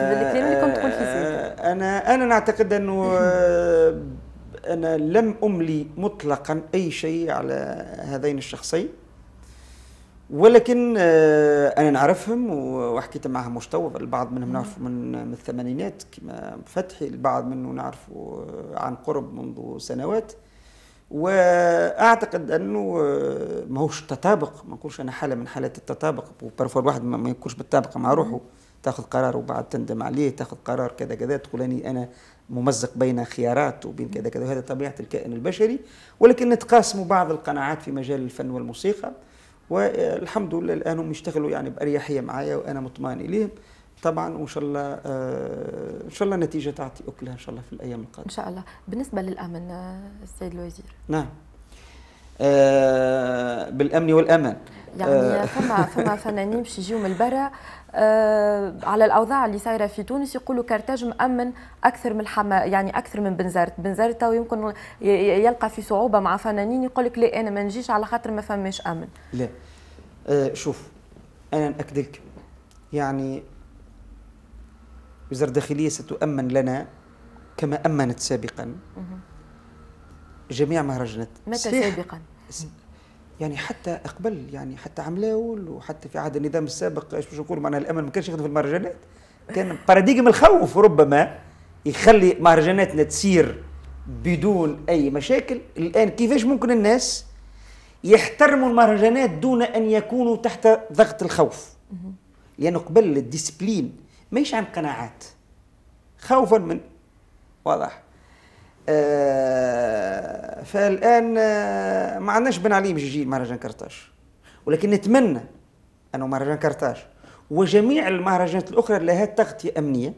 الكلام اللي كنت تقول في سيدي. آه، انا انا نعتقد انه آه، انا لم املي مطلقا اي شيء على هذين الشخصين ولكن آه، انا نعرفهم وحكيت معهم مشتوى البعض منهم نعرفه من, من الثمانينات كما فتحي البعض منه نعرفه عن قرب منذ سنوات واعتقد انه آه، ماهوش تطابق ما نقولش انا حاله من حالات التطابق وبارفور الواحد ما يكونش متطابق مع روحه تاخذ قرار وبعد تندم عليه تاخذ قرار كذا كذا تقول اني انا ممزق بين خيارات وبين كذا كذا وهذا طبيعه الكائن البشري ولكن نتقاسموا بعض القناعات في مجال الفن والموسيقى والحمد لله الان هم يشتغلوا يعني باريحيه معايا وانا مطمئن اليهم طبعا وان شاء الله آه، ان شاء الله النتيجه تعطي اكلها ان شاء الله في الايام القادمه ان شاء الله بالنسبه للامن آه، السيد الوزير نعم آه بالامن والامان يعني آه. فما فما فنانين باش يجيو من برا آه على الاوضاع اللي صايره في تونس يقولوا كارتاج مامن اكثر من الحما يعني اكثر من بنزرت بنزرت تو يمكن يلقى في صعوبه مع فنانين يقول لك لا انا ما نجيش على خاطر ما فماش امن لا آه شوف انا ناكدلك يعني وزارة الداخلية ستؤمن لنا كما أمنت سابقا جميع مهرجانات متى سابقا؟ يعني حتى قبل يعني حتى عملاول وحتى في عهد النظام السابق ايش باش نقول معناها الامن ما كانش يخدم في المهرجانات كان باراديغم الخوف ربما يخلي مهرجاناتنا تسير بدون اي مشاكل الان كيفاش ممكن الناس يحترموا المهرجانات دون ان يكونوا تحت ضغط الخوف لانه يعني قبل الديسبلين مش عن قناعات خوفا من واضح آه فالان آه، ما عندناش بن علي باش يجي مهرجان كرطاج ولكن نتمنى انه مهرجان كرطاج وجميع المهرجانات الاخرى لها تغطيه امنيه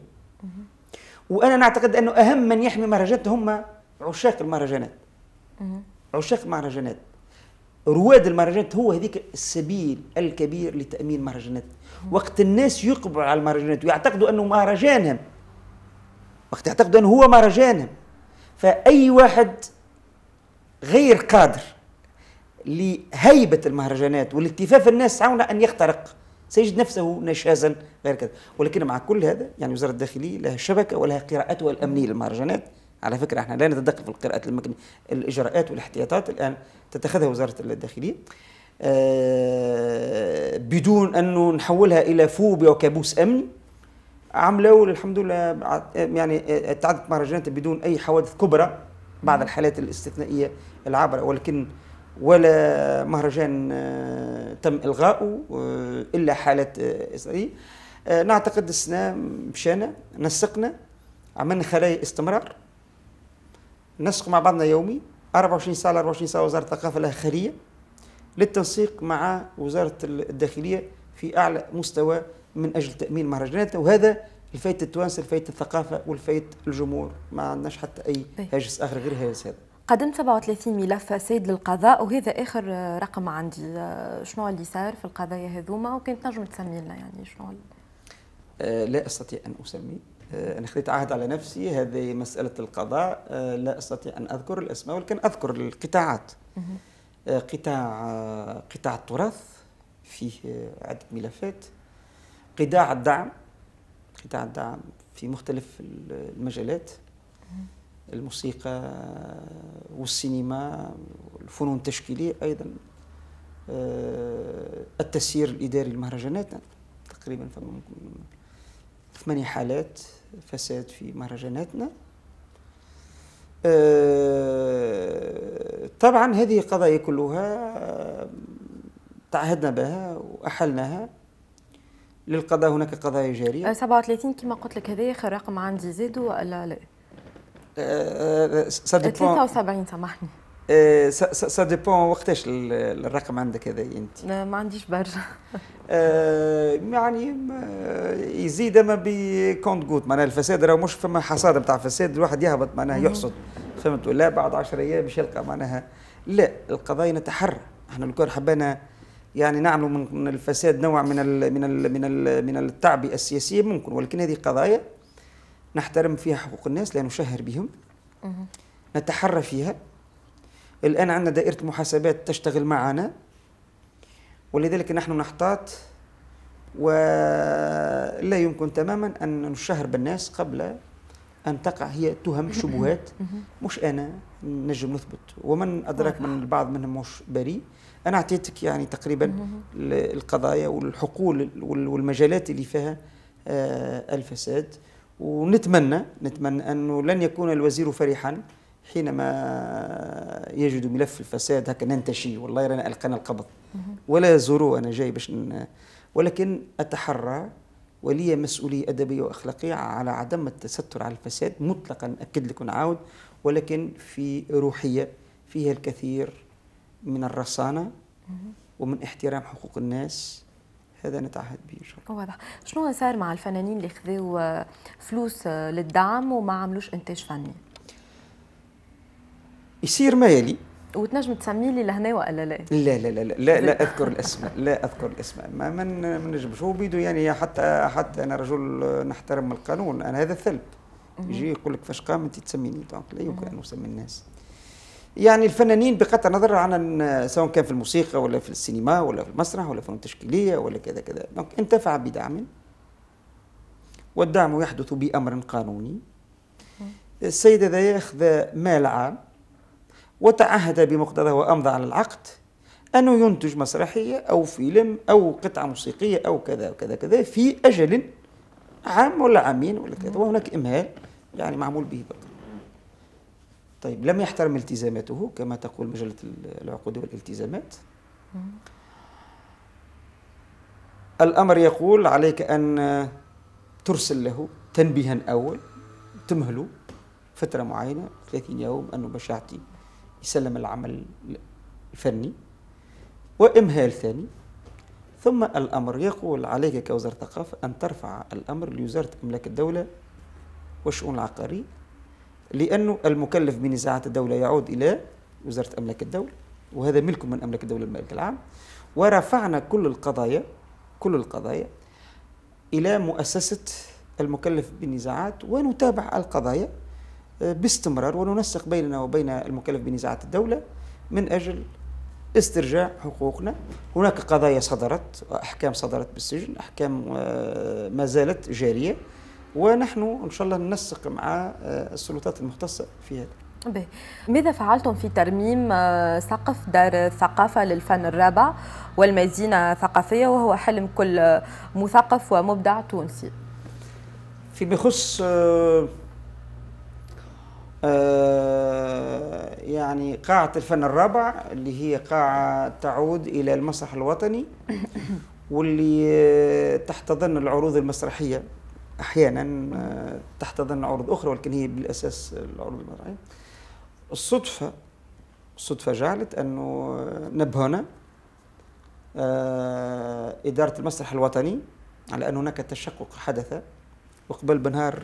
وانا نعتقد انه اهم من يحمي مهرجانات هم عشاق المهرجانات عشاق المهرجانات رواد المهرجانات هو هذيك السبيل الكبير لتامين المهرجانات وقت الناس يقبلوا على المهرجانات ويعتقدوا انه مهرجانهم وقت يعتقدوا انه هو مهرجانهم فاي واحد غير قادر لهيبه المهرجانات والالتفاف الناس عونا ان يخترق سيجد نفسه نشازا غير كذا ولكن مع كل هذا يعني وزاره الداخليه لها شبكه ولها قراءاتها الامنيه للمهرجانات على فكرة احنا لا نتدخل في القراءات المكنية الإجراءات والاحتياطات الآن تتخذها وزارة الداخلية آه، بدون أنه نحولها إلى فوبيا وكابوس أمن عملوا الحمد لله يعني آه، تعدت مهرجانات بدون أي حوادث كبرى بعض الحالات الاستثنائية العابرة ولكن ولا مهرجان آه، تم إلغاؤه إلا حالات إسرائيل نعتقد السنة مشانا نسقنا عملنا خلايا استمرار نسق مع بعضنا يومي 24 ساعه 24 ساعه وزاره الثقافه لها خليه للتنسيق مع وزاره الداخليه في اعلى مستوى من اجل تامين مهرجانات وهذا لفايت التوانسه لفايت الثقافه ولفايت الجمهور ما عندناش حتى اي طيب. هاجس اخر غير هاجس هذا قدمت 37 ملف سيد للقضاء وهذا اخر رقم عندي آه، شنو اللي صار في القضايا هذوما وكنت نجم تسمي لنا يعني شنو آه لا استطيع ان اسمي آه، انا خذيت عهد على نفسي هذه مساله القضاء آه، لا استطيع ان اذكر الاسماء ولكن اذكر القطاعات آه، قطاع قطاع التراث فيه عده ملفات قطاع الدعم قطاع الدعم في مختلف المجالات الموسيقى والسينما والفنون التشكيليه ايضا التسيير الاداري للمهرجانات تقريبا فما ثمانية حالات فساد في مهرجاناتنا آه، طبعا هذه قضايا كلها آه، تعهدنا بها وأحلناها للقضاء هناك قضايا جارية 37 آه، كما قلت لك هذا آخر رقم عندي زيدو ولا لا؟ 73 سامحني آه سا ديبون وقتاش الرقم عندك هذا انت لا ما عنديش برشا إيه، يعني يزيد اما بكونت جوت معناها الفساد راه مش فما حصاد بتاع فساد الواحد يهبط معناها يحصد فهمت ولا بعد 10 ايام باش يلقى معناها لا القضايا نتحرى احنا لو كان حبينا يعني نعملوا من الفساد نوع من الـ من الـ من الـ من التعبئه السياسيه ممكن ولكن هذه قضايا نحترم فيها حقوق الناس لا نشهر بهم نتحرى فيها الآن عندنا دائرة محاسبات تشتغل معنا ولذلك نحن نحتاط ولا يمكن تماما أن نشهر بالناس قبل أن تقع هي تهم شبهات مش أنا نجم نثبت ومن أدرك آه. من البعض منهم مش بريء أنا أعطيتك يعني تقريبا القضايا والحقول والمجالات اللي فيها آه، الفساد ونتمنى نتمنى أنه لن يكون الوزير فرحا حينما يجد ملف الفساد هكا ننتشي والله رانا ألقنا القبض ولا زورو أنا جاي باش ولكن أتحرى ولي مسؤولية أدبية وأخلاقية على عدم التستر على الفساد مطلقا أكد لك ونعاود ولكن في روحية فيها الكثير من الرصانة ومن احترام حقوق الناس هذا نتعهد به ان شاء الله واضح شنو صار مع الفنانين اللي خذوا آه، فلوس آه، للدعم وما عملوش انتاج فني يصير ما يلي وتنجم تسمي لي لهنا ولا لا؟ لا لا لا لا لا اذكر الاسماء لا اذكر الاسماء ما من من نجمش هو بيدو يعني حتى حتى انا رجل نحترم القانون انا هذا الثلب يجي يقول لك فاش قام انت تسميني دونك لا يمكن ان اسمي الناس يعني الفنانين بقطع النظر عن سواء كان في الموسيقى ولا في السينما ولا في المسرح ولا في التشكيليه ولا كذا كذا دونك انتفع بدعم والدعم يحدث بامر قانوني السيد هذا ياخذ مال عام وتعهد بمقتضى وأمضى على العقد أنه ينتج مسرحية أو فيلم أو قطعة موسيقية أو كذا وكذا كذا في أجل عام ولا عامين ولا كذا وهناك إمهال يعني معمول به بقى. طيب لم يحترم التزاماته كما تقول مجلة العقود والالتزامات الأمر يقول عليك أن ترسل له تنبيها أول تمهله فترة معينة 30 يوم أنه بشعتي يسلم العمل الفني وإمهال ثاني ثم الأمر يقول عليك كوزارة الثقافة أن ترفع الأمر لوزارة أملاك الدولة والشؤون العقارية لأنه المكلف بنزاعات الدولة يعود إلى وزارة أملاك الدولة وهذا ملك من أملاك الدولة الملك العام ورفعنا كل القضايا كل القضايا إلى مؤسسة المكلف بالنزاعات ونتابع القضايا باستمرار وننسق بيننا وبين المكلف بنزاعات الدولة من أجل استرجاع حقوقنا هناك قضايا صدرت أحكام صدرت بالسجن أحكام آه، ما زالت جارية ونحن إن شاء الله ننسق مع آه، السلطات المختصة في هذا به. ماذا فعلتم في ترميم آه، سقف دار الثقافة للفن الرابع والمدينة الثقافية وهو حلم كل مثقف ومبدع تونسي فيما يخص آه، يعني قاعة الفن الرابع اللي هي قاعة تعود إلى المسرح الوطني واللي تحتضن العروض المسرحية أحيانا آه، تحتضن عروض أخرى ولكن هي بالأساس العروض المسرحية الصدفة الصدفة جعلت أنه نبهنا آه، إدارة المسرح الوطني على أن هناك تشقق حدث وقبل بنهار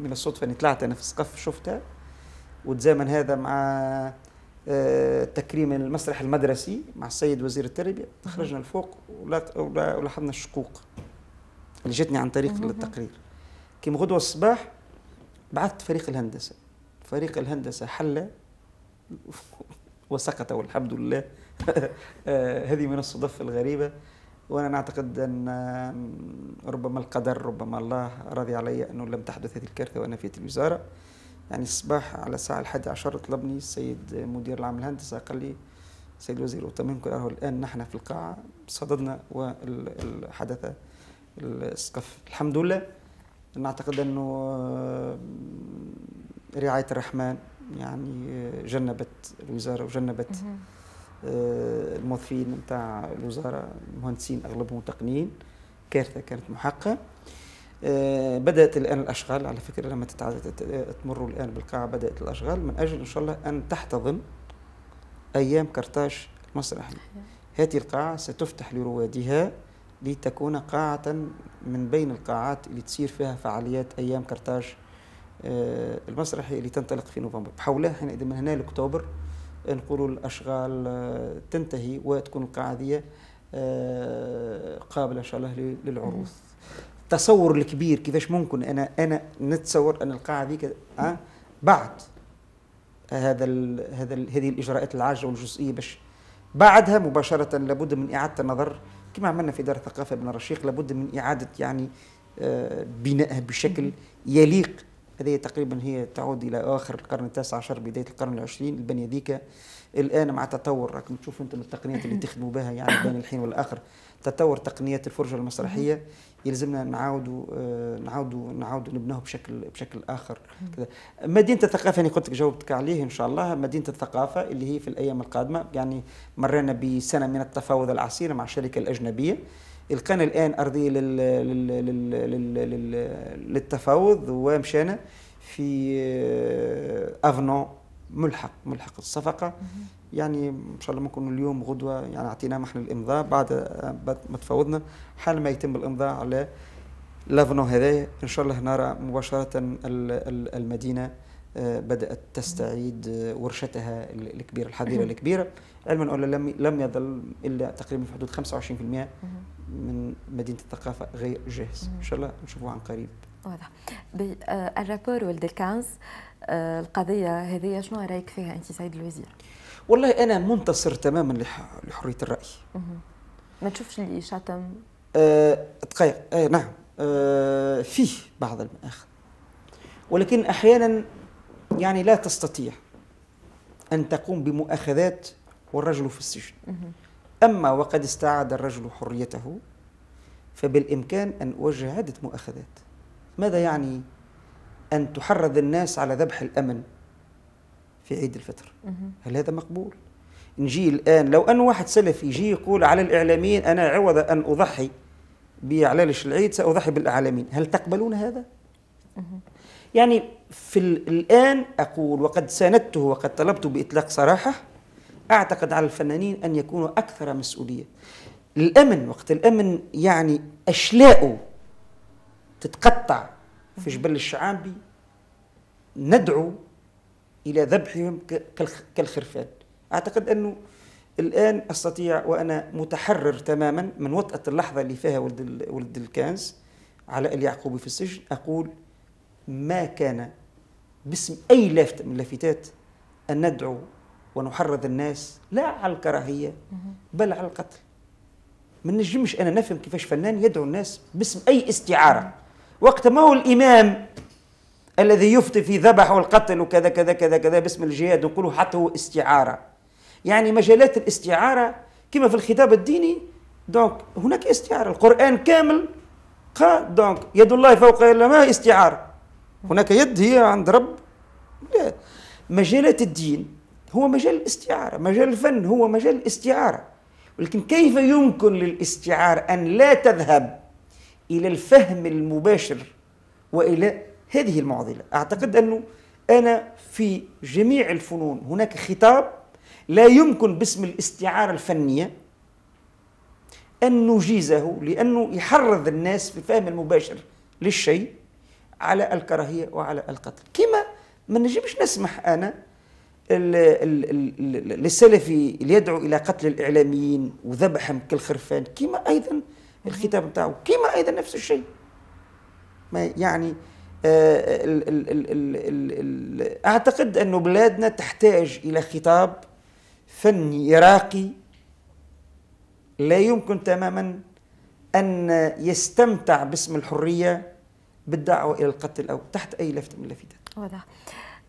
من الصدفه اني طلعت انا في السقف شفتها وتزامن هذا مع آه، تكريم المسرح المدرسي مع السيد وزير التربيه خرجنا لفوق ولاحظنا الشقوق اللي جتني عن طريق التقرير كيما غدوه الصباح بعثت فريق الهندسه فريق الهندسه حل وسقط والحمد لله آه، هذه من الصدف الغريبه وانا نعتقد ان ربما القدر ربما الله راضي علي انه لم تحدث هذه الكارثه وانا في الوزاره يعني الصباح على الساعه 11 طلبني السيد مدير العام الهندسه قال لي سيد الوزير اطمئنكم انه الان نحن في القاعه صددنا والحدث السقف الحمد لله نعتقد انه رعايه الرحمن يعني جنبت الوزاره وجنبت الموظفين نتاع الوزاره مهندسين اغلبهم تقنيين كارثه كانت محقه آه، بدات الان الاشغال على فكره لما تمروا الان بالقاعه بدات الاشغال من اجل ان شاء الله ان تحتضن ايام كرتاج المسرح هذه القاعه ستفتح لروادها لتكون قاعة من بين القاعات اللي تصير فيها فعاليات أيام كرتاج آه، المسرحي اللي تنطلق في نوفمبر حولها حينئذ من هنا لأكتوبر نقولوا الاشغال آه، تنتهي وتكون القاعديه آه، قابله ان شاء الله للعروض التصور الكبير كيفاش ممكن انا انا نتصور ان القاعه ذيك آه، بعد هذا الـ هذا الـ هذه الاجراءات العاجله والجزئيه باش بعدها مباشره لابد من اعاده النظر كما عملنا في دار الثقافه بن رشيق لابد من اعاده يعني بنائها بشكل يليق هذه تقريبا هي تعود الى اخر القرن التاسع عشر بدايه القرن العشرين البنيه ذيك الان مع تطور راكم تشوفوا انت التقنيات اللي تخدموا بها يعني بين الحين والاخر تطور تقنيات الفرجه المسرحيه يلزمنا نعاودوا آه، نعاودوا نعاودوا نبنوه بشكل بشكل اخر كذا مدينه الثقافه اللي قلت لك جاوبتك عليه ان شاء الله مدينه الثقافه اللي هي في الايام القادمه يعني مرينا بسنه من التفاوض العسير مع الشركه الاجنبيه القنا الان ارضيه لل... لل... لل... لل... لل... للتفاوض ومشينا في آه، افنون ملحق ملحق الصفقه يعني ان شاء الله ممكن اليوم غدوه يعني اعطينا محل الامضاء بعد آه، ما تفاوضنا حال ما يتم الامضاء على لافنو هذا ان شاء الله نرى مباشره المدينه آه، بدات تستعيد ورشتها الكبيره الحظيره الكبيره علما أن لم لم يظل إلا تقريبا في حدود 25% من مدينة الثقافة غير جاهز إن شاء الله نشوفوه عن قريب واضح آه، الرابور ولد الكانز آه، القضية هذه شنو رأيك فيها أنت سيد الوزير؟ والله أنا منتصر تماما لحرية الرأي ما تشوفش اللي شتم؟ أه دقيق أه نعم أه فيه بعض المآخذ ولكن أحيانا يعني لا تستطيع أن تقوم بمؤاخذات والرجل في السجن أما وقد استعاد الرجل حريته فبالإمكان أن أوجه عدة مؤاخذات ماذا يعني أن تحرض الناس على ذبح الأمن في عيد الفطر هل هذا مقبول؟ نجي الآن لو أن واحد سلفي يجي يقول على الإعلاميين أنا عوض أن أضحي بإعلالش العيد سأضحي بالأعلامين هل تقبلون هذا؟ يعني في الآن أقول وقد ساندته وقد طلبت بإطلاق صراحة أعتقد على الفنانين أن يكونوا أكثر مسؤولية الأمن وقت الأمن يعني أشلاؤه تتقطع في جبل الشعابي ندعو إلى ذبحهم كالخرفان أعتقد أنه الآن أستطيع وأنا متحرر تماما من وطأة اللحظة اللي فيها ولد, ولد الكنز على اليعقوبي في السجن أقول ما كان باسم أي لافتة من اللافتات أن ندعو ونحرض الناس لا على الكراهية بل على القتل ما نجمش أنا نفهم كيفاش فنان يدعو الناس باسم أي استعارة وقت ما هو الإمام الذي يفتي في ذبح والقتل وكذا كذا كذا كذا باسم الجهاد نقوله حتى هو استعارة يعني مجالات الاستعارة كما في الخطاب الديني دونك هناك استعارة القرآن كامل قال دونك يد الله فوق ما استعارة هناك يد هي عند رب لا مجالات الدين هو مجال الاستعارة مجال الفن هو مجال الاستعارة ولكن كيف يمكن للاستعارة أن لا تذهب إلى الفهم المباشر وإلى هذه المعضلة أعتقد أنه أنا في جميع الفنون هناك خطاب لا يمكن باسم الاستعارة الفنية أن نجيزه لأنه يحرض الناس في الفهم المباشر للشيء على الكراهية وعلى القتل كما ما نجيبش نسمح أنا السلفي اللي يدعو الى قتل الاعلاميين وذبحهم كالخرفان كما ايضا الخطاب نتاعو كما ايضا نفس الشيء ما يعني آه، ال ال ال اعتقد انه بلادنا تحتاج الى خطاب فني راقي لا يمكن تماما ان يستمتع باسم الحريه بالدعوه الى القتل او تحت اي لفت من اللافتات واضح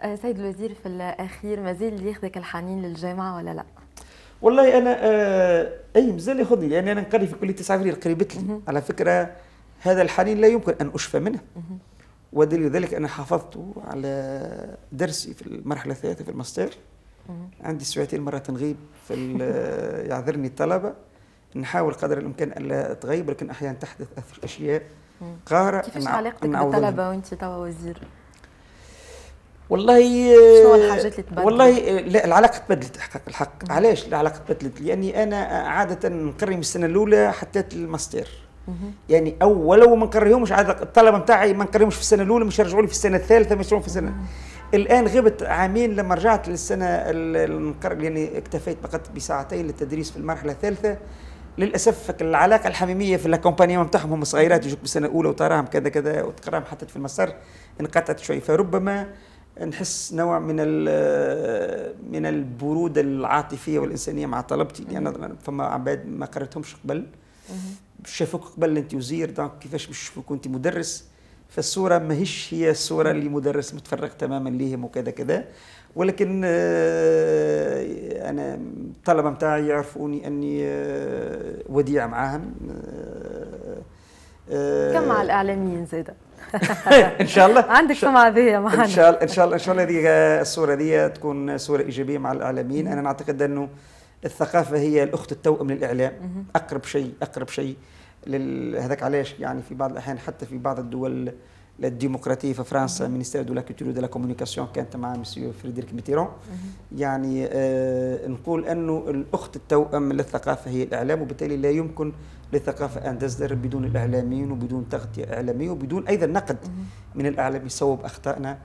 آه، سيد الوزير في الاخير مازال ياخذك الحنين للجامعه ولا لا؟ والله انا آه، اي مازال ياخذني لان يعني انا نقري في كليه 9 فبراير قريبت لي على فكره هذا الحنين لا يمكن ان اشفى منه ودليل ذلك انا حافظت على درسي في المرحله الثالثه في الماستر عندي سويتين مره تنغيب في يعذرني الطلبه نحاول قدر الامكان الا تغيب لكن احيانا تحدث اشياء قاهره كيفاش علاقتك بالطلبه وانت توا وزير؟ والله شنو الحاجات اللي تبدلت؟ والله لا العلاقه تبدلت الحق الحق علاش العلاقه تبدلت؟ لاني انا عاده نقري من السنه الاولى حتى الماستر يعني او ولو ما نقريهمش عاد الطلبه نتاعي ما نقريهمش في السنه الاولى مش يرجعوا لي في السنه الثالثه مش في السنه الان غبت عامين لما رجعت للسنه يعني اكتفيت فقط بساعتين للتدريس في المرحله الثالثه للاسف العلاقه الحميميه في الاكومبانيمون نتاعهم هم صغيرات يجوك بالسنه الاولى وتراهم كذا كذا وتقراهم حتى في المسار انقطعت شوي فربما نحس نوع من من البروده العاطفيه والانسانيه مع طلبتي لان يعني فما عباد ما قراتهمش قبل شافوك قبل انت وزير دونك كيفاش بيشوفوك انت مدرس فالصوره ماهيش هي الصوره اللي مدرس متفرغ تماما ليهم وكذا كذا ولكن آه، انا الطلبه نتاعي يعرفوني اني آه، وديع معاهم آه، كم مع الاعلاميين زيدا؟ ان شاء الله عندك سمعه ذي معنا ان شاء الله ان شاء الله ان شاء الله دي الصوره دي تكون صوره ايجابيه مع الاعلاميين انا نعتقد انه الثقافه هي الاخت التوأم للاعلام اقرب شيء اقرب شيء هذاك علاش يعني في بعض الاحيان حتى في بعض الدول الديمقراطيه في فرنسا مينيستير دو لا كولتور دو لا كومونيكاسيون كانت مع مسيو فريدريك ميتيرون يعني آه نقول انه الاخت التوأم للثقافه هي الاعلام وبالتالي لا يمكن للثقافة أن تزدهر بدون الإعلاميين وبدون تغطية إعلامية وبدون أيضا نقد من الإعلام يصوب أخطائنا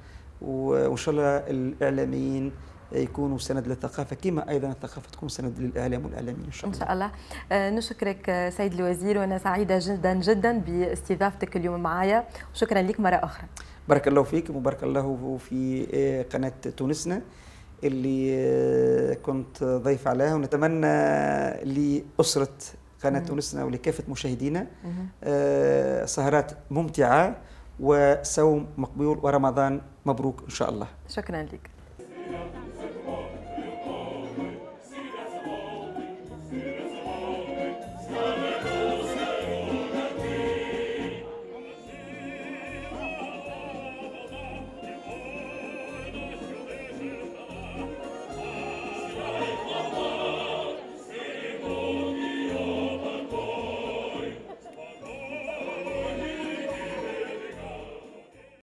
وإن شاء الله الإعلاميين يكونوا سند للثقافة كما أيضا الثقافة تكون سند للإعلام والإعلاميين إن شاء الله إن شاء الله آه، نشكرك آه، سيد الوزير وأنا سعيدة جدا جدا باستضافتك اليوم معايا وشكرا لك مرة أخرى بارك الله فيك وبارك الله في آه، قناة تونسنا اللي كنت ضيف عليها ونتمنى لأسرة قناة تونسنا ولكافة مشاهدينا آه، سهرات ممتعة وصوم مقبول ورمضان مبروك إن شاء الله شكرا لك